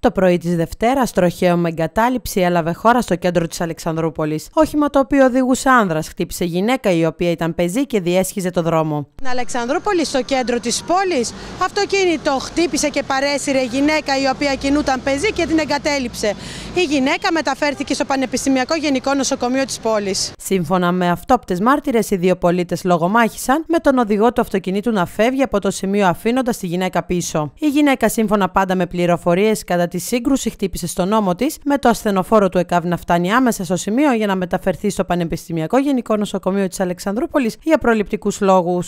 Το πρωί της Δευτέρας, τροχαίο με εγκατάλειψη έλαβε χώρα στο κέντρο της Αλεξανδρούπολης. Όχημα το οποίο οδηγούσε άνδρας χτύπησε γυναίκα η οποία ήταν πεζή και διέσχιζε το δρόμο. Στην Αλεξανδρούπολη, στο κέντρο της πόλης, αυτοκίνητο χτύπησε και παρέσυρε γυναίκα η οποία κινούταν πεζή και την εγκατέλειψε. Η γυναίκα μεταφέρθηκε στο Πανεπιστημιακό Γενικό Νοσοκομείο της πόλης. Σύμφωνα με αυτόπτες μάρτυρες, οι δύο πολίτες λογομάχησαν με τον οδηγό του αυτοκινήτου να φεύγει από το σημείο αφήνοντας τη γυναίκα πίσω. Η γυναίκα, σύμφωνα πάντα με πληροφορίες κατά τη σύγκρουση χτύπησε στον νόμο της με το ασθενοφόρο του ΕΚΑΒ να φτάνει άμεσα στο σημείο για να μεταφερθεί στο Πανεπιστημιακό Γενικό Νοσοκομείο της Αλεξανδρούπολης για προληπτικούς λόγους.